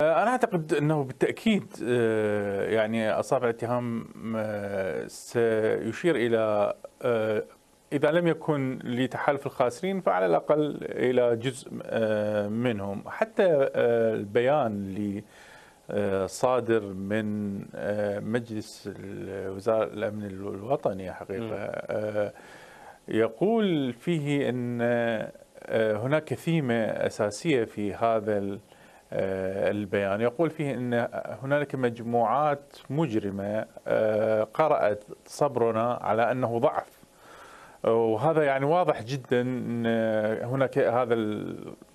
آه، انا اعتقد انه بالتاكيد آه، يعني اصابع الاتهام آه، سيشير الى اذا لم يكن لتحالف الخاسرين فعلى الاقل الى جزء منهم حتى البيان اللي صادر من مجلس وزارة الأمن الوطني حقيقة يقول فيه أن هناك ثيمة أساسية في هذا آه، البيان يقول فيه أن هنالك مجموعات مجرمة آه، قرأت صبرنا على أنه ضعف وهذا يعني واضح جدا ان هناك هذا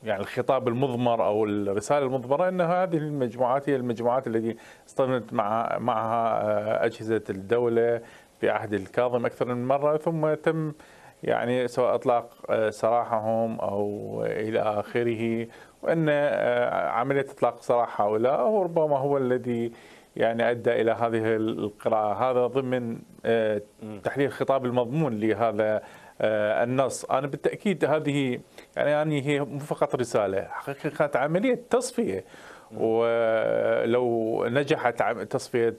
يعني الخطاب المضمر او الرساله المضمره ان هذه المجموعات هي المجموعات التي اصطدمت مع معها آه، اجهزه الدوله في عهد الكاظم اكثر من مره ثم تم يعني سواء اطلاق آه، سراحهم او الى اخره وان آه، عمليه اطلاق سراح هؤلاء هو ربما هو الذي يعني ادى الى هذه القراءه هذا ضمن آه، تحليل خطاب المضمون لهذا النص انا بالتاكيد هذه يعني, يعني هي مو فقط رساله حقيقه كانت عمليه تصفيه ولو نجحت تصفيه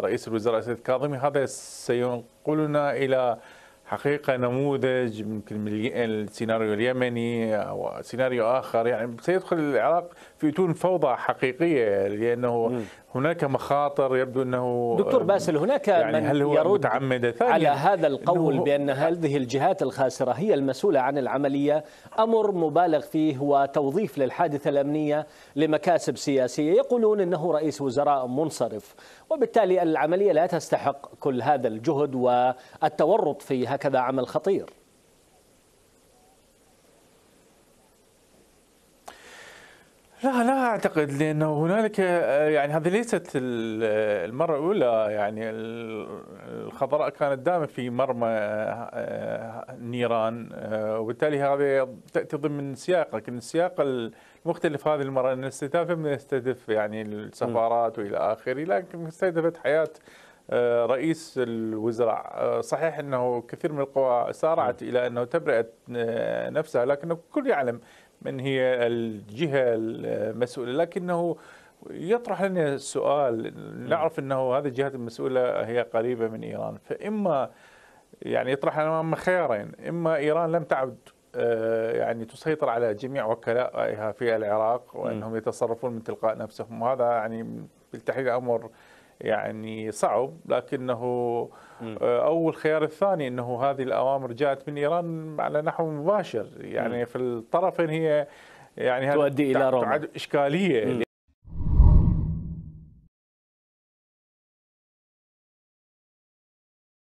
رئيس الوزراء السيد كاظمي هذا سينقلنا الى حقيقه نموذج يمكن السيناريو اليمني او سيناريو اخر يعني سيدخل العراق في تون فوضى حقيقيه لانه م. هناك مخاطر يبدو انه دكتور باسل هناك يعني من هل هو يرد متعمدة على هذا القول بان هذه الجهات الخاسره هي المسؤوله عن العمليه امر مبالغ فيه وتوظيف للحادثه الامنيه لمكاسب سياسيه يقولون انه رئيس وزراء منصرف وبالتالي العمليه لا تستحق كل هذا الجهد والتورط في هكذا عمل خطير لا لا اعتقد لانه هنالك يعني هذه ليست المره الاولى يعني الخضراء كانت دائما في مرمى آه، نيران آه، وبالتالي هذا تاتي ضمن سياق لكن السياق المختلف هذه المره ان الاستهداف من يستهدف يعني السفارات والى اخره لكن استهدفت حياه آه، رئيس الوزراء آه، صحيح أنه كثير من القوى سارعت إلى أنه تبرئة آه، نفسها لكن الكل يعلم من هي الجهة المسؤولة لكنه يطرح لنا السؤال نعرف أنه هذه الجهات المسؤولة هي قريبة من إيران فإما يعني يطرح امام خيارين اما ايران لم تعد يعني تسيطر على جميع وكلائها في العراق وانهم يتصرفون من تلقاء نفسهم وهذا يعني بالتحديد امر يعني صعب لكنه آه، أول خيار الثاني أنه هذه الأوامر جاءت من إيران على نحو مباشر يعني في الطرفين هي يعني تؤدي إلى روما إشكالية